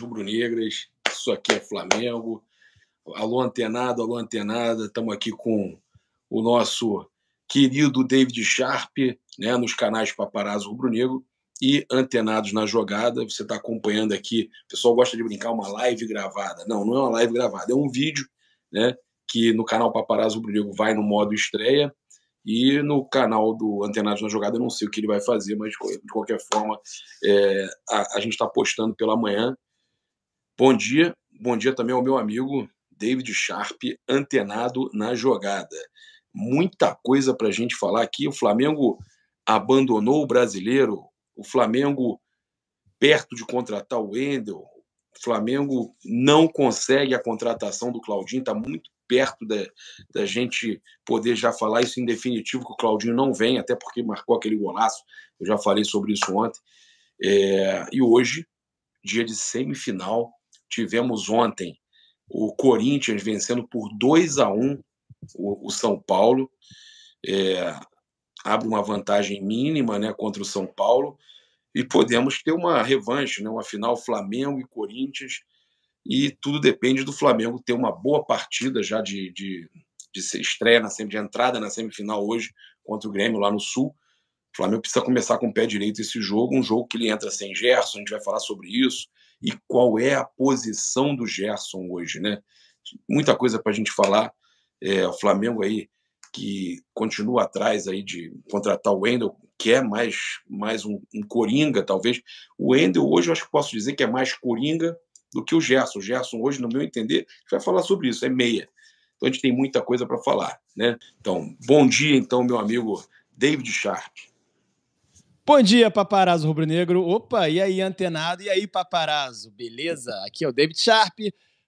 rubro-negras. Isso aqui é Flamengo. Alô antenado, alô antenada. Estamos aqui com o nosso querido David Sharp, né, nos canais Paparazzo Rubro-Negro e Antenados na Jogada. Você está acompanhando aqui. O pessoal gosta de brincar uma live gravada. Não, não é uma live gravada, é um vídeo, né, que no canal Paparazzo Rubro-Negro vai no modo estreia. E no canal do Antenados na Jogada, eu não sei o que ele vai fazer, mas de qualquer forma, é, a, a gente está postando pela manhã Bom dia, bom dia também ao meu amigo David Sharp, antenado na jogada. Muita coisa para a gente falar aqui. O Flamengo abandonou o brasileiro, o Flamengo perto de contratar o Wendel, o Flamengo não consegue a contratação do Claudinho, está muito perto da, da gente poder já falar isso em definitivo, que o Claudinho não vem, até porque marcou aquele golaço, eu já falei sobre isso ontem. É, e hoje, dia de semifinal tivemos ontem o Corinthians vencendo por 2 a 1 o, o São Paulo. É, abre uma vantagem mínima né, contra o São Paulo e podemos ter uma revanche, né, uma final Flamengo e Corinthians. E tudo depende do Flamengo ter uma boa partida já de, de, de estreia, na, de entrada na semifinal hoje contra o Grêmio lá no Sul. O Flamengo precisa começar com o pé direito esse jogo, um jogo que ele entra sem Gerson, a gente vai falar sobre isso e qual é a posição do Gerson hoje, né? Muita coisa para a gente falar. É, o Flamengo aí que continua atrás aí de contratar o Wendel, que é mais, mais um, um coringa, talvez. O Wendel hoje eu acho que posso dizer que é mais coringa do que o Gerson. O Gerson hoje, no meu entender, vai falar sobre isso, é meia. Então a gente tem muita coisa para falar, né? Então, bom dia então, meu amigo David Sharp. Bom dia, paparazzo rubro-negro. Opa, e aí, antenado? E aí, paparazzo? Beleza? Aqui é o David Sharp,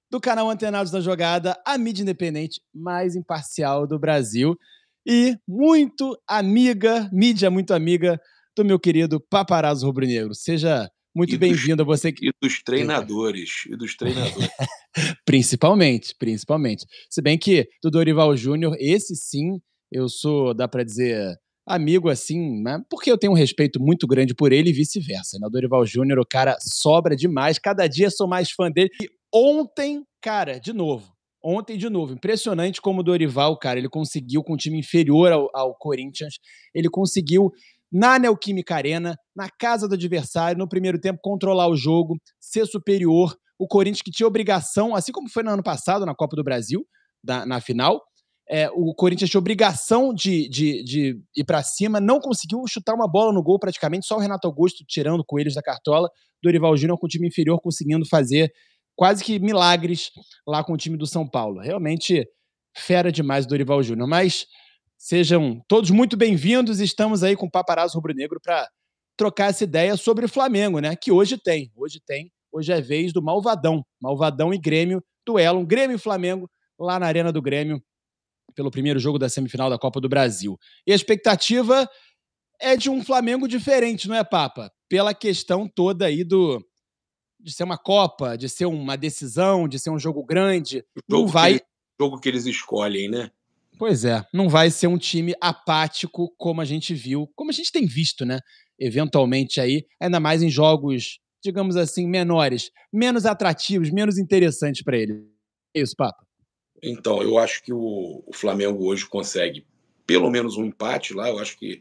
do canal Antenados da Jogada, a mídia independente mais imparcial do Brasil e muito amiga, mídia muito amiga do meu querido paparazzo rubro-negro. Seja muito bem-vindo a você. E dos treinadores, e dos treinadores. principalmente, principalmente. Se bem que do Dorival Júnior, esse sim, eu sou, dá para dizer, amigo assim, né? porque eu tenho um respeito muito grande por ele e vice-versa. Né? O Dorival Júnior, o cara sobra demais, cada dia sou mais fã dele. E ontem, cara, de novo, ontem de novo, impressionante como o Dorival, cara, ele conseguiu com um time inferior ao, ao Corinthians, ele conseguiu na Neoquímica Arena, na casa do adversário, no primeiro tempo, controlar o jogo, ser superior. O Corinthians que tinha obrigação, assim como foi no ano passado na Copa do Brasil, da, na final, é, o Corinthians tinha obrigação de, de, de ir para cima, não conseguiu chutar uma bola no gol praticamente, só o Renato Augusto tirando coelhos da cartola, Dorival Júnior com o time inferior conseguindo fazer quase que milagres lá com o time do São Paulo. Realmente fera demais o Dorival Júnior, mas sejam todos muito bem-vindos, estamos aí com o Paparazzo Rubro-Negro para trocar essa ideia sobre o Flamengo, né? Que hoje tem, hoje tem, hoje é vez do Malvadão, Malvadão e Grêmio, duelo, um Grêmio e Flamengo lá na Arena do Grêmio, pelo primeiro jogo da semifinal da Copa do Brasil. E a expectativa é de um Flamengo diferente, não é, Papa? Pela questão toda aí do de ser uma Copa, de ser uma decisão, de ser um jogo grande. O jogo não vai. Que, jogo que eles escolhem, né? Pois é, não vai ser um time apático como a gente viu, como a gente tem visto, né? Eventualmente aí, ainda mais em jogos, digamos assim, menores, menos atrativos, menos interessantes para eles. É isso, Papa. Então, eu acho que o, o Flamengo hoje consegue pelo menos um empate lá. Eu acho que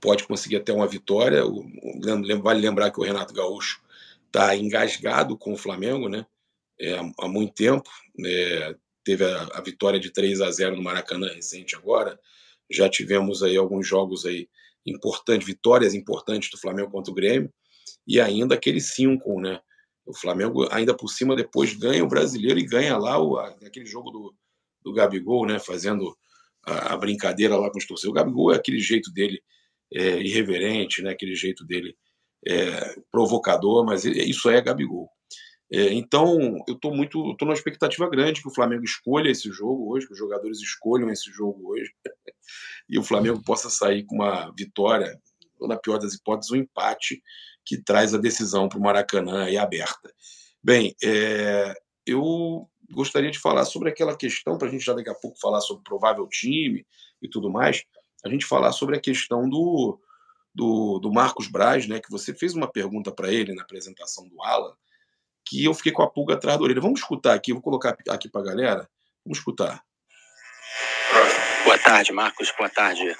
pode conseguir até uma vitória. O, o, vale lembrar que o Renato Gaúcho está engasgado com o Flamengo, né? É, há muito tempo. É, teve a, a, vitória de 3 a 0 no Maracanã recente agora. Já tivemos aí alguns jogos aí importantes, vitórias importantes do Flamengo contra o Grêmio. E ainda aquele 5, né? O Flamengo, ainda por cima, depois ganha o brasileiro e ganha lá o, aquele jogo do, do Gabigol, né? Fazendo a, a brincadeira lá com os torcedores. O Gabigol é aquele jeito dele é, irreverente, né? Aquele jeito dele é, provocador, mas isso é Gabigol. É, então, eu estou muito, estou numa expectativa grande que o Flamengo escolha esse jogo hoje, que os jogadores escolham esse jogo hoje, e o Flamengo possa sair com uma vitória, ou na pior das hipóteses, um empate, que traz a decisão para o Maracanã aí aberta. Bem, é, eu gostaria de falar sobre aquela questão, para a gente já daqui a pouco falar sobre o provável time e tudo mais, a gente falar sobre a questão do, do, do Marcos Braz, né, que você fez uma pergunta para ele na apresentação do Alan, que eu fiquei com a pulga atrás da orelha. Vamos escutar aqui, vou colocar aqui para a galera. Vamos escutar. Boa tarde, Marcos. Boa tarde,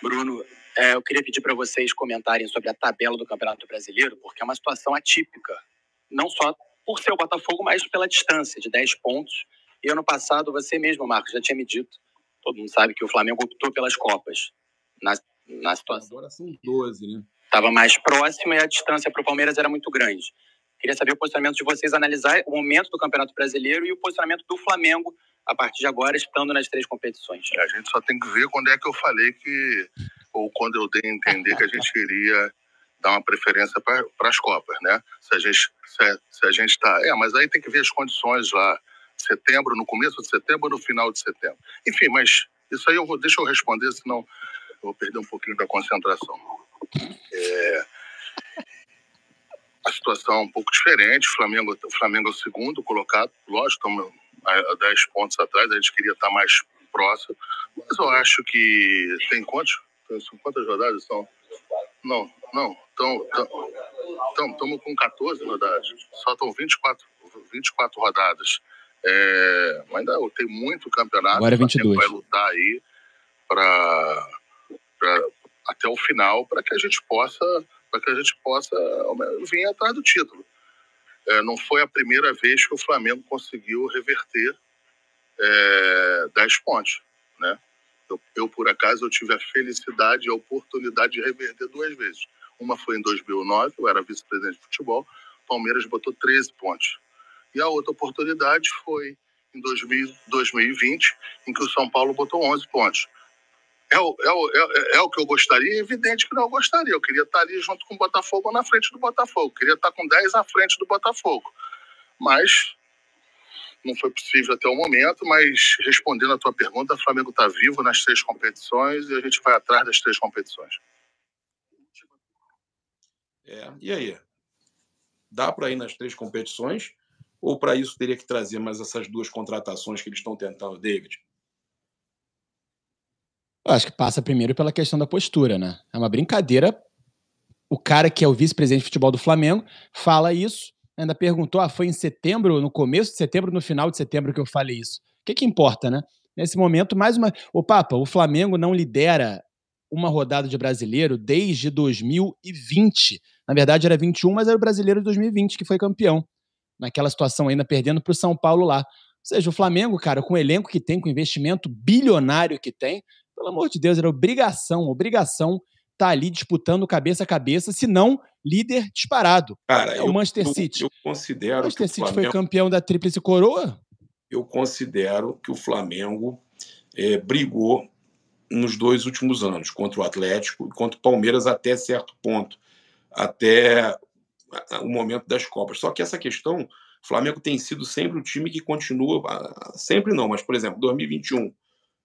Bruno. É, eu queria pedir para vocês comentarem sobre a tabela do Campeonato Brasileiro, porque é uma situação atípica, não só por ser o Botafogo, mas pela distância de 10 pontos. E ano passado, você mesmo, Marcos, já tinha me dito, todo mundo sabe que o Flamengo optou pelas Copas. Na, na situação. Agora são 12, né? Estava mais próximo e a distância para o Palmeiras era muito grande. Queria saber o posicionamento de vocês, analisar o momento do Campeonato Brasileiro e o posicionamento do Flamengo a partir de agora, estando nas três competições. A gente só tem que ver quando é que eu falei que, ou quando eu dei a entender que a gente queria dar uma preferência para as Copas, né? Se a gente se a, gente está. É, mas aí tem que ver as condições lá, setembro, no começo de setembro ou no final de setembro. Enfim, mas isso aí eu vou, deixa eu responder, senão eu vou perder um pouquinho da concentração. É, a situação é um pouco diferente. O Flamengo, o Flamengo é o segundo colocado, lógico, estamos 10 pontos atrás, a gente queria estar mais próximo, mas eu acho que tem quantos? quantas rodadas estão Não, não, estamos com 14 rodadas, só estão 24, 24 rodadas. É, ainda tem muito campeonato, Agora é 22. vai lutar aí para até o final para que a gente possa para que a gente possa vir atrás do título é, não foi a primeira vez que o Flamengo conseguiu reverter é, pontos. né? Eu, eu, por acaso, eu tive a felicidade e a oportunidade de reverter duas vezes. Uma foi em 2009, eu era vice-presidente de futebol, Palmeiras botou 13 pontos. E a outra oportunidade foi em 2000, 2020, em que o São Paulo botou 11 pontos. É o, é, o, é, é, é o que eu gostaria? É evidente que não gostaria. Eu queria estar ali junto com o Botafogo na frente do Botafogo. Eu queria estar com 10 à frente do Botafogo. Mas não foi possível até o momento, mas respondendo a tua pergunta, o Flamengo está vivo nas três competições e a gente vai atrás das três competições. É, e aí? Dá para ir nas três competições? Ou para isso teria que trazer mais essas duas contratações que eles estão tentando, David? Eu acho que passa primeiro pela questão da postura, né? É uma brincadeira. O cara que é o vice-presidente de futebol do Flamengo fala isso, ainda perguntou: ah, foi em setembro, no começo de setembro, no final de setembro que eu falei isso. O que, que importa, né? Nesse momento, mais uma. O Papa, o Flamengo não lidera uma rodada de brasileiro desde 2020. Na verdade, era 21, mas era o brasileiro de 2020 que foi campeão. Naquela situação ainda perdendo para o São Paulo lá. Ou seja, o Flamengo, cara, com o elenco que tem, com o investimento bilionário que tem, pelo amor de Deus, era obrigação, obrigação tá ali disputando cabeça a cabeça, se não líder disparado. Cara, é o Manchester eu, City. Eu considero o Manchester City o Flamengo, foi campeão da tríplice coroa? Eu considero que o Flamengo é, brigou nos dois últimos anos, contra o Atlético e contra o Palmeiras até certo ponto, até o momento das Copas. Só que essa questão, o Flamengo tem sido sempre o time que continua, sempre não, mas por exemplo, 2021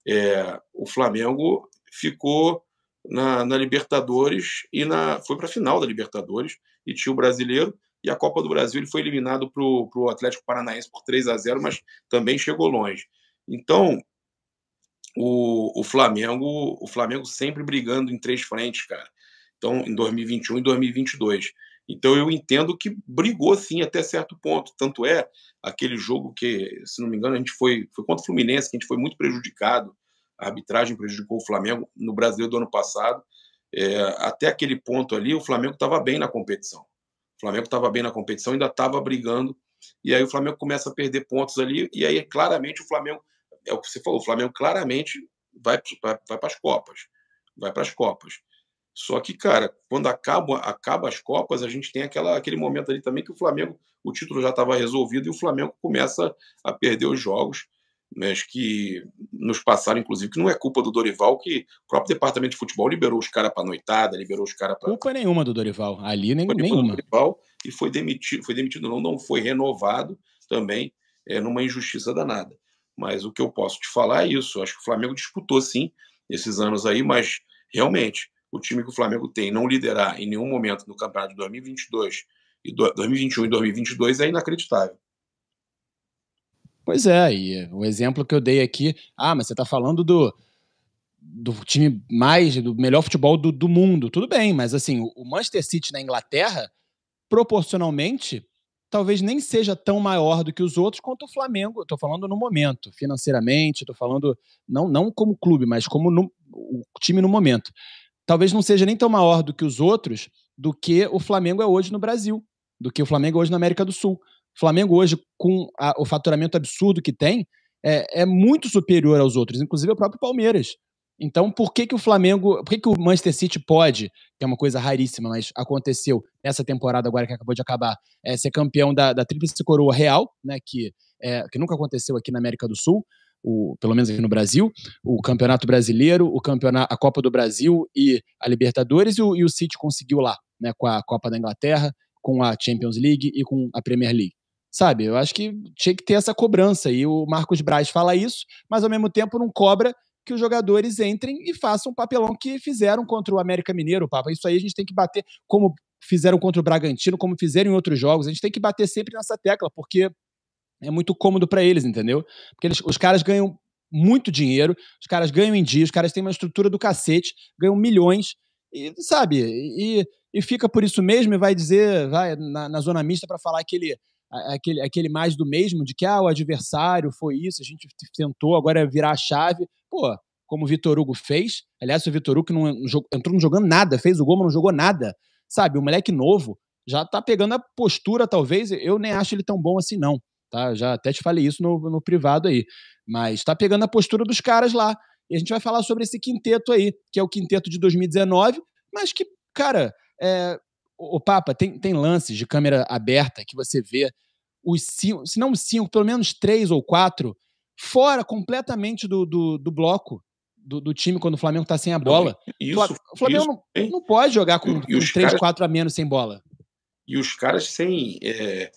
é, o Flamengo ficou na, na, Libertadores e na, foi para a final da Libertadores e tinha o brasileiro. E a Copa do Brasil ele foi eliminado para o Atlético Paranaense por 3 a 0 mas também chegou longe. Então, o, o Flamengo o Flamengo sempre brigando em três frentes, cara. Então, em 2021 e 2022. Então eu entendo que brigou sim até certo ponto. Tanto é aquele jogo que, se não me engano, a gente foi, foi contra o Fluminense, que a gente foi muito prejudicado. A arbitragem prejudicou o Flamengo no Brasil do ano passado. É, até aquele ponto ali, o Flamengo estava bem na competição. O Flamengo estava bem na competição, ainda estava brigando. E aí o Flamengo começa a perder pontos ali. E aí, claramente, o Flamengo, é o que você falou, o Flamengo claramente vai, vai, vai para as Copas. Vai para as Copas. Só que, cara, quando acaba, acaba as Copas, a gente tem aquela, aquele momento ali também que o Flamengo, o título já estava resolvido e o Flamengo começa a perder os jogos, mas que nos passaram, inclusive, que não é culpa do Dorival, que o próprio departamento de futebol liberou os caras para noitada, liberou os caras para. Culpa nenhuma do Dorival, ali nem, nenhuma. Dorival, e foi demitido, foi demitido, não, não foi renovado também, é, numa injustiça danada. Mas o que eu posso te falar é isso. Acho que o Flamengo disputou, sim, esses anos aí, mas realmente o time que o Flamengo tem não liderar em nenhum momento no campeonato de 2022 e 2021 e 2022 é inacreditável. Pois é, e o exemplo que eu dei aqui, ah, mas você está falando do do time mais do melhor futebol do, do mundo, tudo bem, mas assim o Manchester City na Inglaterra proporcionalmente talvez nem seja tão maior do que os outros quanto o Flamengo. Estou falando no momento, financeiramente, estou falando não não como clube, mas como no, o time no momento talvez não seja nem tão maior do que os outros, do que o Flamengo é hoje no Brasil, do que o Flamengo é hoje na América do Sul. O Flamengo hoje, com a, o faturamento absurdo que tem, é, é, muito superior aos outros, inclusive ao próprio Palmeiras. Então, por que, que o Flamengo, por que, que o Manchester City pode, que é uma coisa raríssima, mas aconteceu nessa temporada agora que acabou de acabar, é, ser campeão da, da Tríplice Coroa Real, né, que, é, que nunca aconteceu aqui na América do Sul, o, pelo menos aqui no Brasil, o Campeonato Brasileiro, o campeonato, a Copa do Brasil e a Libertadores, e o, e o City conseguiu lá, né, com a Copa da Inglaterra, com a Champions League e com a Premier League. Sabe, eu acho que tinha que ter essa cobrança. E o Marcos Braz fala isso, mas ao mesmo tempo não cobra que os jogadores entrem e façam o papelão que fizeram contra o América Mineiro, Papa. Isso aí a gente tem que bater, como fizeram contra o Bragantino, como fizeram em outros jogos. A gente tem que bater sempre nessa tecla, porque é muito cômodo para eles, entendeu? Porque eles, os caras ganham muito dinheiro, os caras ganham em dia, os caras têm uma estrutura do cacete, ganham milhões, e sabe, e, e fica por isso mesmo e vai dizer, vai na, na zona mista para falar aquele, aquele, aquele mais do mesmo, de que ah, o adversário foi isso, a gente tentou, agora é virar a chave. Pô, como o Vitor Hugo fez, aliás, o Vitor Hugo não entrou não jogando nada, fez o gol, mas não jogou nada, sabe, o moleque novo, já tá pegando a postura, talvez, eu nem acho ele tão bom assim, não. Tá? já até te falei isso no, no privado aí. Mas está pegando a postura dos caras lá. E a gente vai falar sobre esse quinteto aí, que é o quinteto de 2019, mas que, cara, é, o Papa, tem, tem lances de câmera aberta que você vê os cinco, se não os cinco, pelo menos três ou quatro, fora completamente do, do, do bloco. Do, do, time quando o Flamengo tá sem a bola. É isso, o Flamengo isso, não, não, pode jogar com, e, com quatro caras, a menos sem bola. E os caras sem. É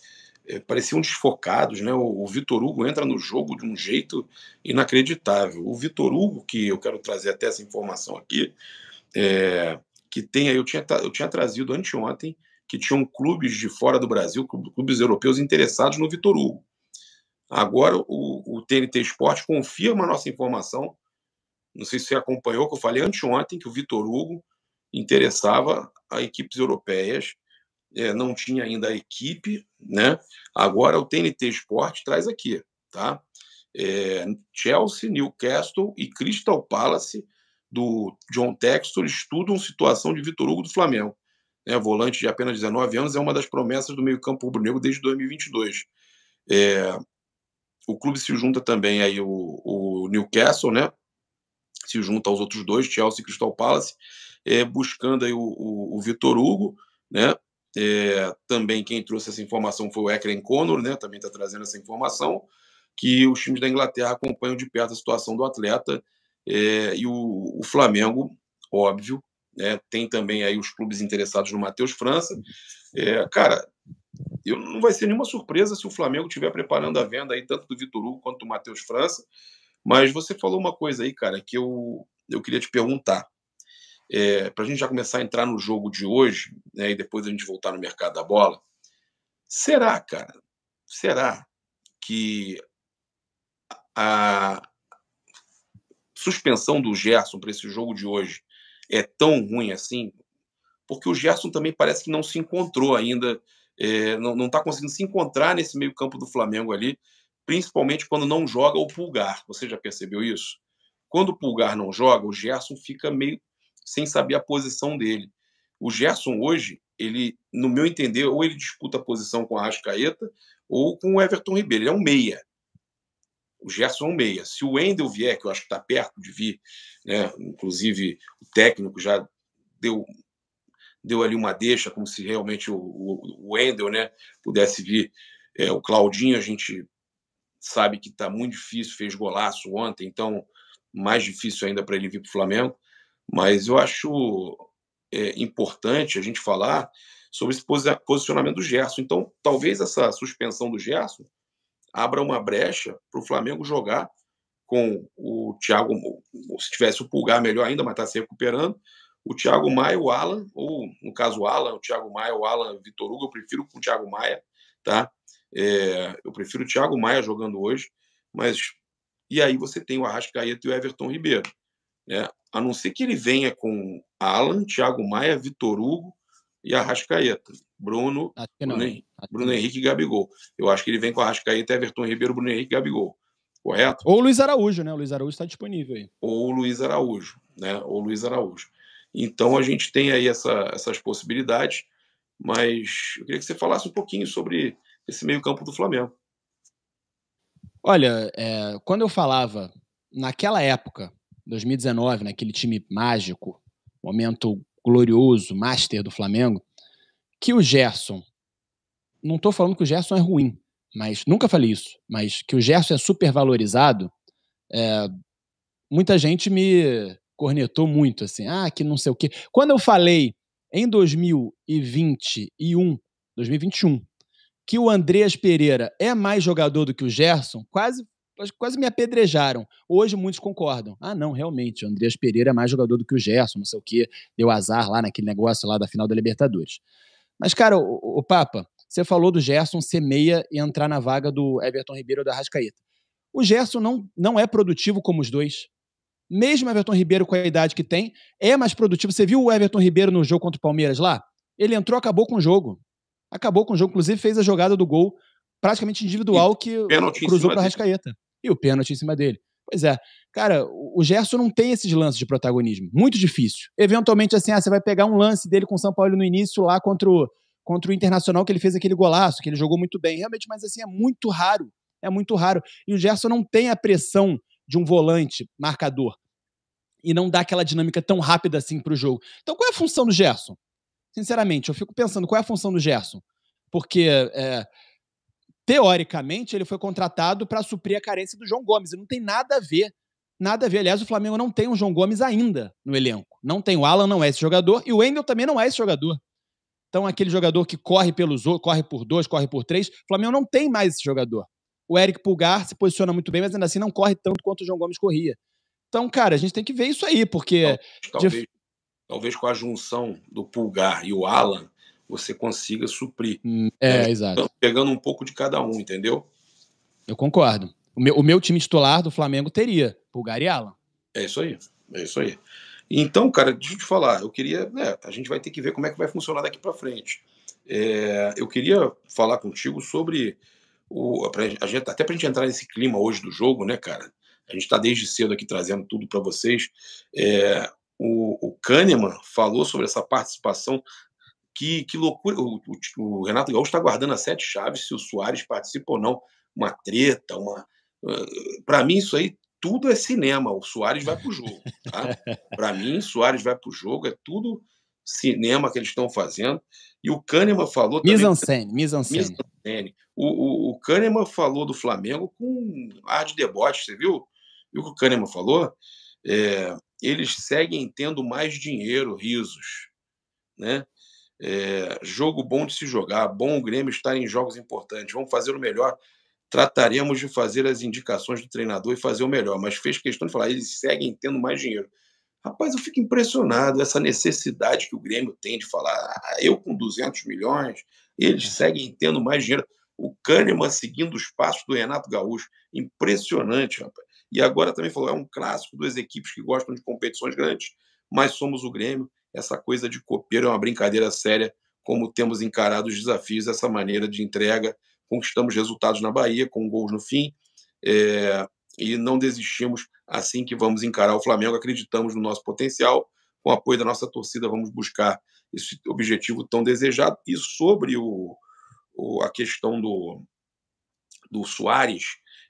é, pareciam desfocados, né? O, o Vitor Hugo entra no jogo de um jeito inacreditável. O Vitor Hugo, que eu quero trazer até essa informação aqui, é, que tem aí, eu tinha, eu tinha trazido anteontem, que tinham clubes de fora do Brasil, clubes europeus interessados no Vitor Hugo. Agora o, o TNT Esporte confirma a nossa informação. Não sei se você acompanhou, que eu falei anteontem que o Vitor Hugo interessava a equipes europeias. É, não tinha ainda a equipe, né? Agora o TNT Esporte traz aqui, tá? É, Chelsea, Newcastle e Crystal Palace do John Textor estudam situação de Vitor Hugo do Flamengo. É, volante de apenas 19 anos é uma das promessas do meio-campo rubro-negro desde 2022. É, o clube se junta também aí o, o, Newcastle, né? Se junta aos outros dois, Chelsea e Crystal Palace, é, buscando aí o, o, o Vitor Hugo, né? É, também quem trouxe essa informação foi o Ekren Connor, né? Também está trazendo essa informação que os times da Inglaterra acompanham de perto a situação do atleta é, e o, o, Flamengo, óbvio, né? Tem também aí os clubes interessados no Matheus França. É, cara, eu, não vai ser nenhuma surpresa se o Flamengo estiver preparando a venda aí tanto do Vitor Hugo quanto do Matheus França. Mas você falou uma coisa aí, cara, que eu, eu queria te perguntar é, para a gente já começar a entrar no jogo de hoje, né, e depois a gente voltar no mercado da bola, será, cara, será que a suspensão do Gerson para esse jogo de hoje é tão ruim assim? Porque o Gerson também parece que não se encontrou ainda, é, não está conseguindo se encontrar nesse meio campo do Flamengo ali, principalmente quando não joga o Pulgar. Você já percebeu isso? Quando o Pulgar não joga, o Gerson fica meio sem saber a posição dele. O Gerson hoje, ele, no meu entender, ou ele disputa a posição com a Rascaeta ou com o Everton Ribeiro. Ele é um meia. O Gerson é um meia. Se o Wendel vier, que eu acho que está perto de vir, né? inclusive o técnico já deu deu ali uma deixa, como se realmente o, Wendel né, pudesse vir. É, o Claudinho, a gente sabe que está muito difícil, fez golaço ontem, então mais difícil ainda para ele vir para o Flamengo. Mas eu acho é, importante a gente falar sobre esse posicionamento do Gerson. Então, talvez essa suspensão do Gerson abra uma brecha para o Flamengo jogar com o Thiago, se tivesse o Pulgar melhor ainda, mas está se recuperando, o Thiago Maia, o Alan, ou no caso o Alan, o Thiago Maia, o Alan Vitor Hugo, eu prefiro com o Thiago Maia, tá? É, eu prefiro o Thiago Maia jogando hoje, mas e aí você tem o Arrascaeta e o Everton Ribeiro, né? a não ser que ele venha com Alan, Thiago Maia, Vitor Hugo e Arrascaeta. Bruno, Bruno, Henrique, Bruno Henrique e Gabigol. Eu acho que ele vem com Arrascaeta, Everton Ribeiro, Bruno Henrique e Gabigol. Correto? Ou Luiz Araújo, né? O Luiz Araújo está disponível aí. Ou Luiz Araújo, né? Ou Luiz Araújo. Então a gente tem aí essa, essas possibilidades, mas eu queria que você falasse um pouquinho sobre esse meio-campo do Flamengo. Olha, é, quando eu falava naquela época 2019, naquele né, time mágico, momento glorioso, master do Flamengo, que o Gerson, não estou falando que o Gerson é ruim, mas nunca falei isso, mas que o Gerson é super valorizado, é, muita gente me cornetou muito, assim, ah, que não sei o quê. Quando eu falei em 2021, 2021, que o Andreas Pereira é mais jogador do que o Gerson, quase quase me apedrejaram. Hoje muitos concordam. Ah, não, realmente, o Andreas Pereira é mais jogador do que o Gerson, não sei o quê, deu azar lá naquele negócio lá da final da Libertadores. Mas, cara, o, o Papa, você falou do Gerson ser meia e entrar na vaga do Everton Ribeiro ou da Rascaeta. O Gerson não, não é produtivo como os dois. Mesmo Everton Ribeiro, com a idade que tem, é mais produtivo. Você viu o Everton Ribeiro no jogo contra o Palmeiras lá? Ele entrou, acabou com o jogo. Acabou com o jogo, inclusive fez a jogada do gol praticamente individual e que cruzou para a Rascaeta e o pênalti em cima dele. Pois é. Cara, o Gerson não tem esses lances de protagonismo. Muito difícil. Eventualmente, assim, ah, você vai pegar um lance dele com o São Paulo no início lá contra o, contra o Internacional, que ele fez aquele golaço, que ele jogou muito bem. Realmente, mas assim, é muito raro. É muito raro. E o Gerson não tem a pressão de um volante marcador. E não dá aquela dinâmica tão rápida assim para o jogo. Então, qual é a função do Gerson? Sinceramente, eu fico pensando qual é a função do Gerson. Porque é, teoricamente, ele foi contratado para suprir a carência do João Gomes. E não tem nada a ver. Nada a ver. Aliás, o Flamengo não tem um João Gomes ainda no elenco. Não tem. O Alan não é esse jogador e o Wendel também não é esse jogador. Então, aquele jogador que corre pelos corre por dois, corre por três, o Flamengo não tem mais esse jogador. O Eric Pulgar se posiciona muito bem, mas ainda assim não corre tanto quanto o João Gomes corria. Então, cara, a gente tem que ver isso aí, porque. Talvez, de... talvez com a junção do Pulgar e o Alan, você consiga suprir. Hum, é, então, exato. Então, pegando um pouco de cada um, entendeu? Eu concordo. O meu, o meu time titular do Flamengo teria, Pulgar e Alan. É isso aí, é isso aí. Então, cara, deixa eu te falar, eu queria, né, a gente vai ter que ver como é que vai funcionar daqui para frente. É, eu queria falar contigo sobre o, pra, a gente, até para gente entrar nesse clima hoje do jogo, né, cara? A gente está desde cedo aqui trazendo tudo para vocês. É, o, o Kahneman falou sobre essa participação que, que loucura. O, o, o Renato Gaúcho está guardando as sete chaves se o Soares participa ou não. Uma treta, uma. Uh, para mim, isso aí tudo é cinema. O Soares vai para o jogo. Tá? para mim, Soares vai para o jogo, é tudo cinema que eles estão fazendo. E o Kahneman falou. Mise-en-scène, mise-en-scène. O, o, o Kahneman falou do Flamengo com ar de debote, você viu? Viu o que o Kahneman falou? É, eles seguem tendo mais dinheiro, risos. Né? É, jogo bom de se jogar, bom o Grêmio estar em jogos importantes, vamos fazer o melhor. Trataremos de fazer as indicações do treinador e fazer o melhor, mas fez questão de falar, eles seguem tendo mais dinheiro. Rapaz, eu fico impressionado essa necessidade que o Grêmio tem de falar, ah, eu com 200 milhões, eles é. seguem tendo mais dinheiro. O Kahneman seguindo os passos do Renato Gaúcho, impressionante, rapaz. E agora também falou, é um clássico das equipes que gostam de competições grandes, mas somos o Grêmio essa coisa de copeiro é uma brincadeira séria, como temos encarado os desafios dessa maneira de entrega. Conquistamos resultados na Bahia, com gols no fim, é, e não desistimos assim que vamos encarar o Flamengo. Acreditamos no nosso potencial, com o apoio da nossa torcida, vamos buscar esse objetivo tão desejado. E sobre o, o a questão do, do Soares,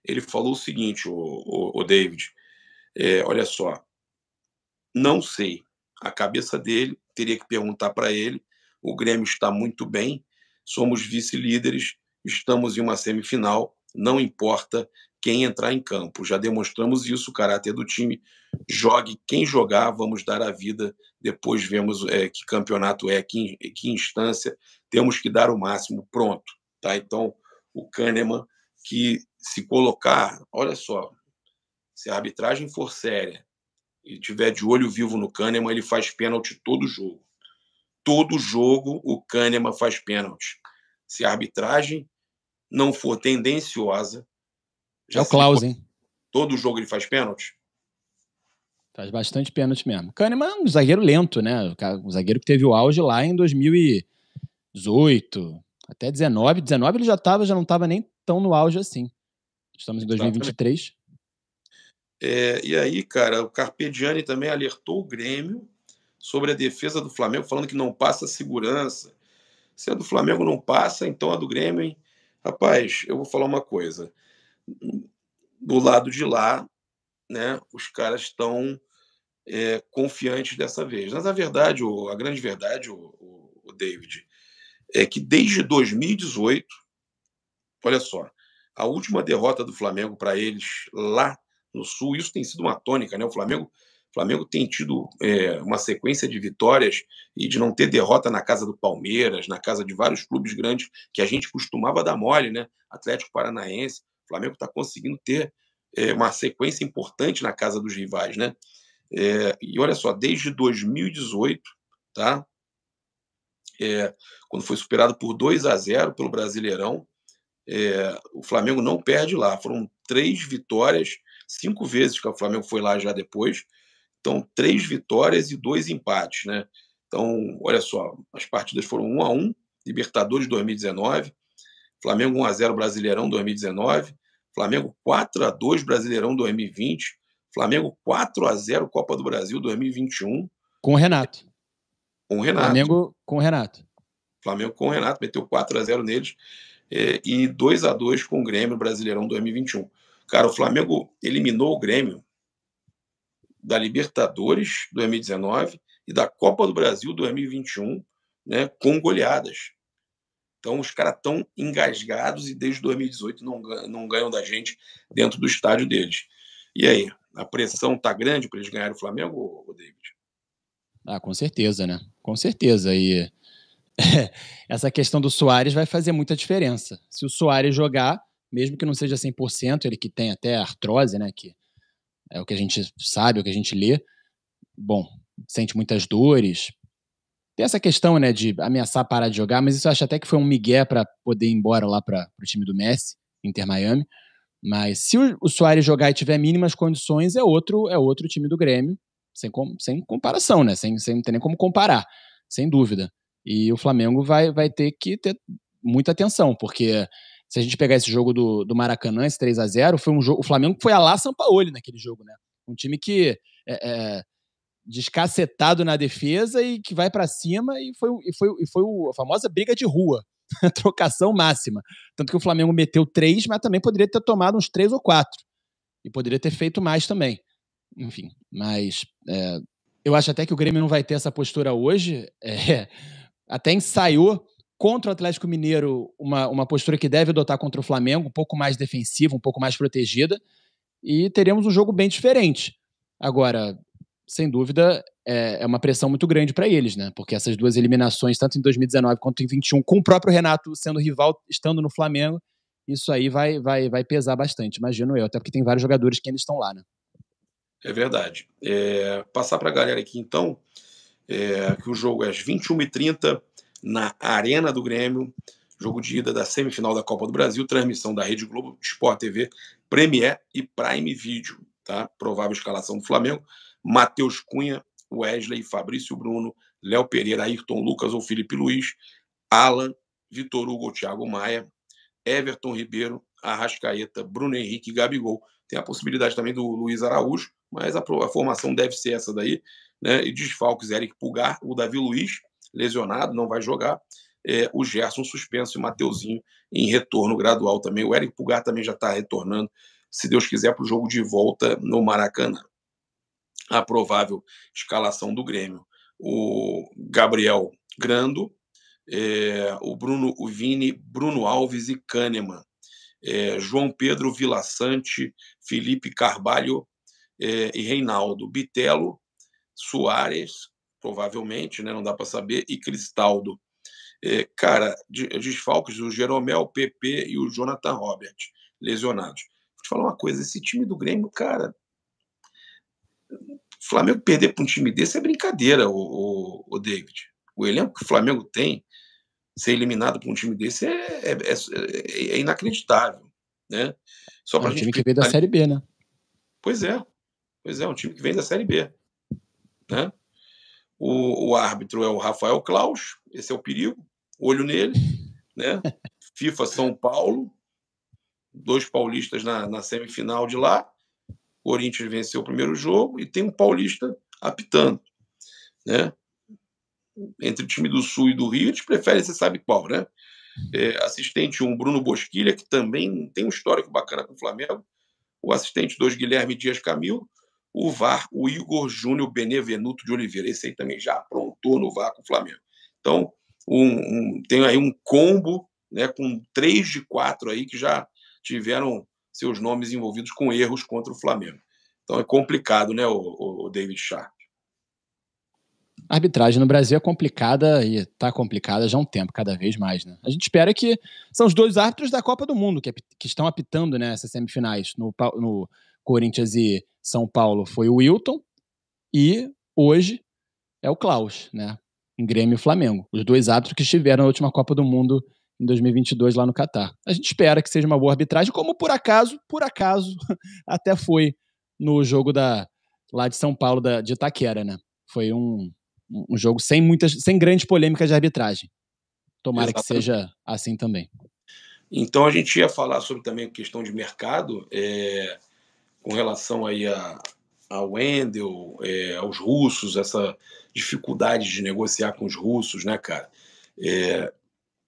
ele falou o seguinte, o, o, o David, é, olha só, não sei a cabeça dele, teria que perguntar para ele. O Grêmio está muito bem, somos vice-líderes, estamos em uma semifinal, não importa quem entrar em campo. Já demonstramos isso, o caráter do time. Jogue quem jogar, vamos dar a vida. Depois vemos é, que campeonato é, que, que instância. Temos que dar o máximo, pronto. Tá? Então, o Kahneman, que se colocar, olha só, se a arbitragem for séria, e tiver de olho vivo no Kahneman, ele faz pênalti todo jogo. Todo jogo o Kahneman faz pênalti. Se a arbitragem não for tendenciosa. é o Klaus, hein? Todo jogo ele faz pênalti? Faz bastante pênalti mesmo. Kahneman é um zagueiro lento, né? Um zagueiro que teve o auge lá em 2018, até 19. 19 ele já tava, já não estava nem tão no auge assim. Estamos em 2023. É, e aí, cara, o Carpegiani também alertou o Grêmio sobre a defesa do Flamengo, falando que não passa segurança. Se a do Flamengo não passa, então a do Grêmio, hein? Rapaz, eu vou falar uma coisa. Do lado de lá, né, os caras estão é, confiantes dessa vez. Mas a verdade, a grande verdade, o, o David, é que desde 2018, olha só, a última derrota do Flamengo para eles lá no Sul. Isso tem sido uma tônica, né? O Flamengo, Flamengo tem tido é, uma sequência de vitórias e de não ter derrota na casa do Palmeiras, na casa de vários clubes grandes que a gente costumava dar mole, né? Atlético Paranaense. O Flamengo está conseguindo ter é, uma sequência importante na casa dos rivais, né? É, e olha só, desde 2018, tá? É, quando foi superado por 2 a 0 pelo Brasileirão, é, o Flamengo não perde lá. Foram três vitórias cinco vezes que o Flamengo foi lá já depois. Então, três vitórias e dois empates, né? Então, olha só, as partidas foram 1 a 1 Libertadores 2019, Flamengo 1x0 Brasileirão 2019, Flamengo 4x2 Brasileirão 2020, Flamengo 4x0 Copa do Brasil 2021. Com o Renato. Com o Renato. Flamengo com o Renato. Flamengo com o Renato, meteu 4x0 neles eh, e 2x2 com o Grêmio Brasileirão 2021. Cara, o Flamengo eliminou o Grêmio da Libertadores 2019 e da Copa do Brasil 2021, né, com goleadas. Então os caras estão engasgados e desde 2018 não, não ganham da gente dentro do estádio deles. E aí, a pressão está grande para eles ganharem o Flamengo, ou David? Ah, com certeza, né? Com certeza. E essa questão do Soares vai fazer muita diferença. Se o Soares jogar, mesmo que não seja 100%, ele que tem até artrose, né, que é o que a gente sabe, é o que a gente lê, bom, sente muitas dores. Tem essa questão, né, de ameaçar parar de jogar, mas isso eu acho até que foi um migué para poder ir embora lá para o time do Messi, Inter Miami. Mas se o, Soares jogar e tiver mínimas condições, é outro é outro time do Grêmio, sem, com, sem comparação, né? Sem, sem nem como comparar, sem dúvida. E o Flamengo vai, vai ter que ter muita atenção, porque se a gente pegar esse jogo do, do Maracanã, esse 3 a 0 foi um jogo. O Flamengo foi a lá Sampaoli naquele jogo, né? Um time que é, é, descacetado na defesa e que vai para cima e foi, e foi, e foi a famosa briga de rua. trocação máxima. Tanto que o Flamengo meteu três, mas também poderia ter tomado uns três ou quatro. E poderia ter feito mais também. Enfim, mas é, eu acho até que o Grêmio não vai ter essa postura hoje. É, até ensaiou contra o Atlético Mineiro uma, uma postura que deve adotar contra o Flamengo, um pouco mais defensiva, um pouco mais protegida, e teremos um jogo bem diferente. Agora, sem dúvida, é, é uma pressão muito grande para eles, né? Porque essas duas eliminações, tanto em 2019 quanto em 21, com o próprio Renato sendo rival, estando no Flamengo, isso aí vai, vai, vai pesar bastante, imagino eu, até porque tem vários jogadores que ainda estão lá, né? É verdade. É, passar para a galera aqui, então, é, que o jogo é às 21h30 na Arena do Grêmio, jogo de ida da semifinal da Copa do Brasil, transmissão da Rede Globo, Sport TV, Premier e Prime Video, tá? Provável escalação do Flamengo, Matheus Cunha, Wesley, Fabrício Bruno, Léo Pereira, Ayrton Lucas ou Felipe Luiz, Alan, Vitor Hugo, Thiago Maia, Everton Ribeiro, Arrascaeta, Bruno Henrique, Gabigol. Tem a possibilidade também do Luiz Araújo, mas a, a formação deve ser essa daí, né? E desfalques Eric Pulgar, o Davi Luiz, lesionado, não vai jogar. É, o Gerson suspenso e o Mateuzinho em retorno gradual também. O Eric Pulgar também já está retornando, se Deus quiser, para o jogo de volta no Maracanã. A provável escalação do Grêmio: o Gabriel Grando, é, o Bruno o Vini, Bruno Alves e Kahneman. É, João Pedro Vilaçante, Felipe Carvalho é, e Reinaldo, Bitelo, Soares, provavelmente, né? não dá para saber, e Cristaldo. É, cara, desfalques o Jeromel, o PP e o Jonathan Robert, lesionados. Vou te falar uma coisa, esse time do Grêmio, cara, Flamengo perder para um time desse é brincadeira, o, o, o, David. O elenco que o Flamengo tem, ser eliminado por um time desse é, é, é, é, é inacreditável, né? Só para é um gente time que vem da Série B, né? Pois é, pois é, um time que vem da Série B, né? O, o árbitro é o Rafael Klaus, esse é o perigo, olho nele, né? FIFA São Paulo, dois paulistas na, na semifinal de lá. Corinthians venceu o primeiro jogo e tem um paulista apitando, né? Entre o time do Sul e do Rio, eles preferem, você sabe qual, né? É, assistente 1, um, Bruno Bosquilha, que também tem um histórico bacana com o Flamengo. O assistente 2, Guilherme Dias Camilo o VAR, o Igor Júnior Benevenuto de Oliveira. Esse aí também já aprontou no VAR com o Flamengo. Então, um, um, tem aí um combo né, com três de quatro aí que já tiveram seus nomes envolvidos com erros contra o Flamengo. Então é complicado, né, o, o David Sharp? A arbitragem no Brasil é complicada e está complicada já há um tempo, cada vez mais. Né? A gente espera que são os dois árbitros da Copa do Mundo que, que estão apitando né, semifinais. No, no Corinthians e São Paulo foi o Wilton e hoje é o Klaus, né? Em Grêmio e Flamengo. Os dois árbitros que estiveram na última Copa do Mundo em 2022 lá no Catar. A gente espera que seja uma boa arbitragem, como por acaso, por acaso, até foi no jogo da lá de São Paulo da, de Itaquera, né? Foi um, um jogo sem muitas, sem grandes polêmicas de arbitragem. Tomara Exatamente. que seja assim também. Então a gente ia falar sobre também questão de mercado. É com relação aí a, a Wendel, é, aos russos, essa dificuldade de negociar com os russos, né, cara? É,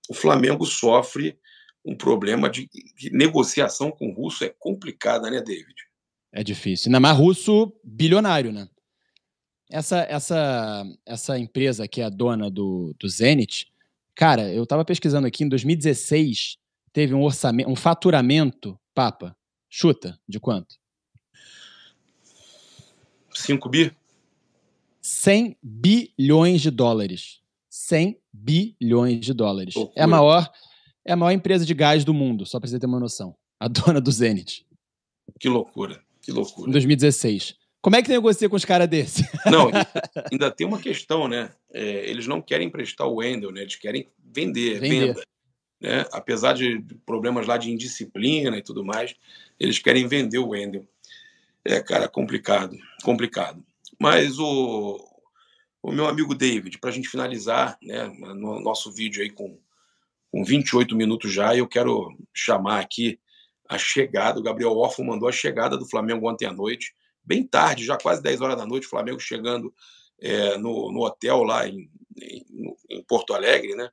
o Flamengo sofre um problema de, de negociação com o russo é complicada, né, David? É difícil. Ainda mais russo bilionário, né? Essa, essa, essa empresa que é a dona do, do Zenit, cara, eu estava pesquisando aqui, em 2016 teve um orçamento, um faturamento, Papa, chuta, de quanto? 5 bi? 100 bilhões de dólares. 100 bilhões de dólares. É a, maior, é a maior empresa de gás do mundo, só para você ter uma noção. A dona do Zenit. Que loucura, que loucura. Em 2016. Como é que negocia com os caras desse? Não, ainda tem uma questão, né? É, eles não querem emprestar o Wendel, né? Eles querem vender, vender. venda. Né? Apesar de problemas lá de indisciplina e tudo mais, eles querem vender o Wendel. É, cara, complicado, complicado. Mas o, o meu amigo David, para a gente finalizar né, no nosso vídeo aí com, com 28 minutos já, eu quero chamar aqui a chegada. O Gabriel Orfo mandou a chegada do Flamengo ontem à noite, bem tarde, já quase 10 horas da noite, o Flamengo chegando é, no, no, hotel lá em, em, em Porto Alegre, né?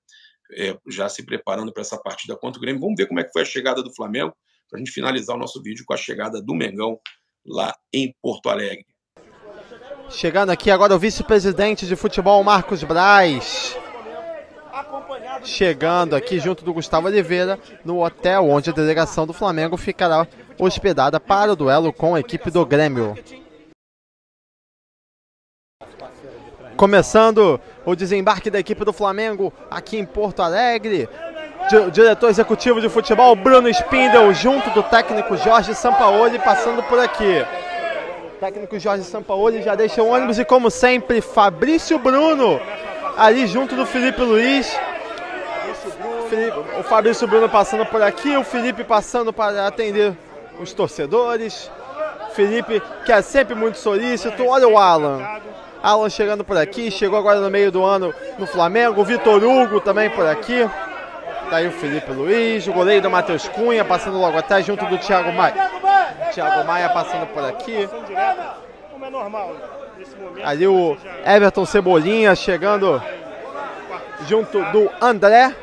É, já se preparando para essa partida contra o Grêmio. Vamos ver como é que foi a chegada do Flamengo, para a gente finalizar o nosso vídeo com a chegada do Mengão lá em Porto Alegre. Chegando aqui agora o vice-presidente de futebol, Marcos Braz. Chegando aqui junto do Gustavo Oliveira no hotel onde a delegação do Flamengo ficará hospedada para o duelo com a equipe do Grêmio. Começando o desembarque da equipe do Flamengo aqui em Porto Alegre diretor executivo de futebol Bruno Spindel, junto do técnico Jorge Sampaoli, passando por aqui. O técnico Jorge Sampaoli já deixa o ônibus e, como sempre, Fabrício Bruno, ali junto do Felipe Luiz. o Fabrício Bruno passando por aqui, o Felipe passando para atender os torcedores. Felipe, que é sempre muito solícito. Olha o Alan. Alan chegando por aqui, chegou agora no meio do ano no Flamengo. Vitor Hugo também por aqui. Tá aí o Felipe Luiz, o goleiro do Matheus Cunha, passando logo atrás, junto do Thiago Maia. Thiago Maia passando por aqui. Ali o Everton Cebolinha chegando junto do André.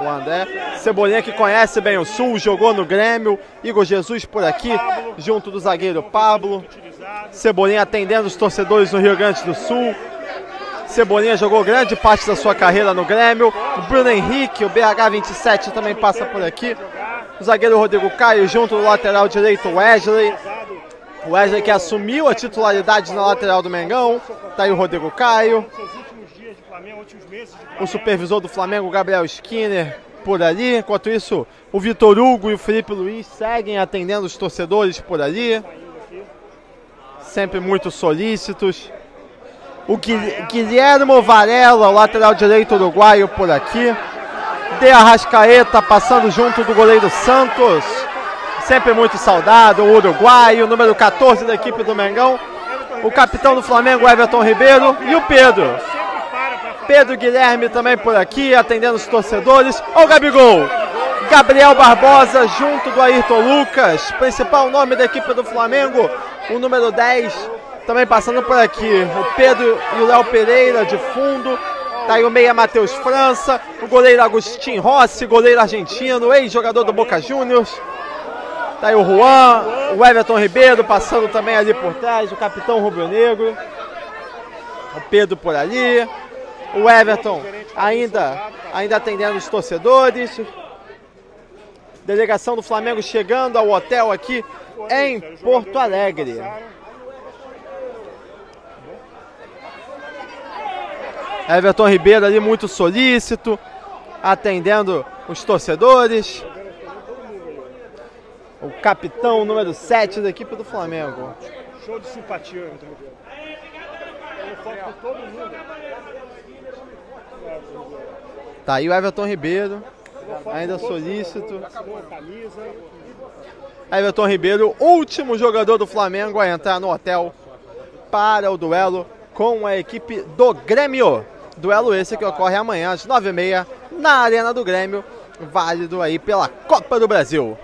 O André. Cebolinha que conhece bem o Sul, jogou no Grêmio. Igor Jesus por aqui, junto do zagueiro Pablo. Cebolinha atendendo os torcedores do Rio Grande do Sul. Cebolinha jogou grande parte da sua carreira no Grêmio. O Bruno Henrique, o BH27 também passa por aqui. O zagueiro Rodrigo Caio junto do lateral direito Wesley. O Wesley que assumiu a titularidade na lateral do Mengão. Tá aí o Rodrigo Caio. O supervisor do Flamengo, Gabriel Skinner, por ali. Enquanto isso, o Vitor Hugo e o Felipe Luiz seguem atendendo os torcedores por ali. Sempre muito solícitos o Guilhermo Varela, o lateral direito uruguaio por aqui. De Arrascaeta passando junto do goleiro Santos. Sempre muito saudado, o uruguaio, número 14 da equipe do Mengão. O capitão do Flamengo, Everton Ribeiro, e o Pedro. Pedro Guilherme também por aqui, atendendo os torcedores. Olha o Gabigol! Gabriel Barbosa junto do Ayrton Lucas, principal nome da equipe do Flamengo, o número 10 também passando por aqui o Pedro e o Léo Pereira de fundo. Tá aí o meia Matheus França, o goleiro Agostinho Rossi, goleiro argentino, ex-jogador do Boca Juniors. Tá aí o Juan, o Everton Ribeiro passando também ali por trás, o capitão Rubio negro O Pedro por ali. O Everton ainda, ainda atendendo os torcedores. Delegação do Flamengo chegando ao hotel aqui em Porto Alegre. Everton Ribeiro ali muito solícito, atendendo os torcedores. O capitão número 7 da equipe do Flamengo. Show de simpatia, Everton Ribeiro. Tá aí o Everton Ribeiro, ainda solícito. Everton Ribeiro, último jogador do Flamengo a entrar no hotel para o duelo com a equipe do Grêmio. Duelo esse que ocorre amanhã às 9h30 na Arena do Grêmio, válido aí pela Copa do Brasil.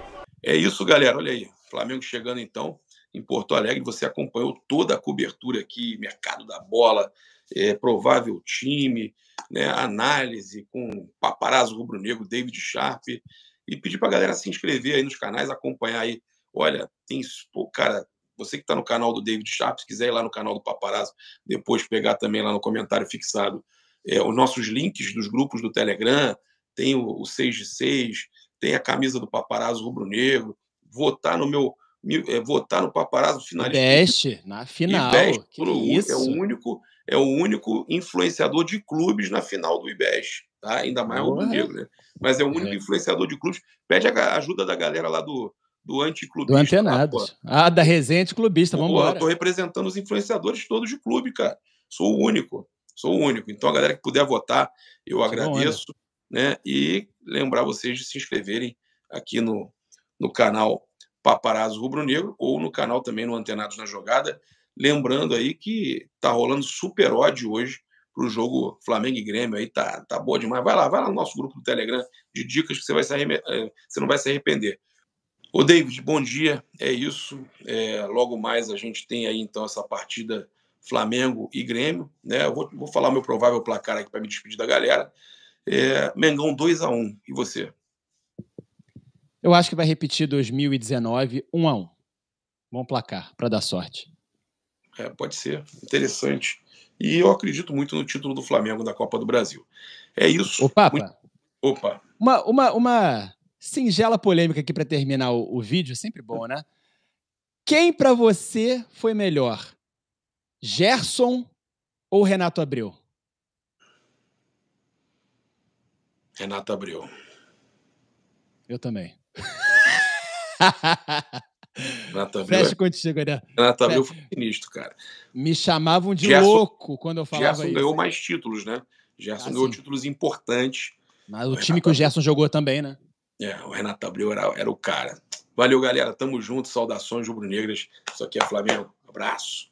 É isso, galera. Olha aí. Flamengo chegando então em Porto Alegre. Você acompanhou toda a cobertura aqui, mercado da bola, é, provável time, né, análise com paparazzo rubro-negro, David Sharp. E pedir para a galera se inscrever aí nos canais, acompanhar aí. Olha, tem. Pô, cara, você que está no canal do David Sharp, se quiser ir lá no canal do Paparazzo, depois pegar também lá no comentário fixado é, os nossos links dos grupos do Telegram, tem o, o 6 de 6, tem a camisa do Paparazzo Rubro-Negro, votar tá no meu é, votar tá no Paparazzo finalista. Investe na final. Investe isso? É o único é o único influenciador de clubes na final do IBES, tá? Ainda mais o Rubro-Negro, né? Mas é o único é. influenciador de clubes. Pede a ajuda da galera lá do do anticlubista. Do tá, antenado. Ah, da resenha anticlubista, vamos Estou representando os influenciadores todos de clube, cara. Sou o único. Sou o único. Então, a galera que puder votar, eu que agradeço. né? E lembrar vocês de se inscreverem aqui no, no canal Paparazzo Rubro Negro ou no canal também no Antenados na Jogada. Lembrando aí que tá rolando super ódio hoje para o jogo Flamengo e Grêmio aí, tá, tá boa demais. Vai lá, vai lá no nosso grupo do Telegram de dicas que você, vai se eh, você não vai se arrepender. Ô David, bom dia, é isso. É, logo mais a gente tem aí então essa partida Flamengo e Grêmio. Né? Eu vou, vou falar o meu provável placar aqui para me despedir da galera. É, Mengão 2 a 1 E você? Eu acho que vai repetir 2019, 1 a 1 Bom placar, para dar sorte. É, pode ser. Interessante. E eu acredito muito no título do Flamengo da Copa do Brasil. É isso. Opa. Muito... Opa. Uma, uma, uma singela polêmica aqui para terminar o, o vídeo, sempre bom, né? Quem para você foi melhor? Gerson ou Renato Abreu? Renato Abreu. Eu também. Renato Abreu. Fecha é- contigo, né? Renato Abreu foi sinistro, cara. Me chamavam de Gerson, louco quando eu falava Gerson isso. Gerson ganhou mais títulos, né? Gerson ah, ganhou títulos importantes. Mas o, o time que o Gerson jogou também, né? É, o Renato Abreu era, era o cara. Valeu, galera. Tamo junto. Saudações rubro-negras. Isso aqui é Flamengo. Abraço.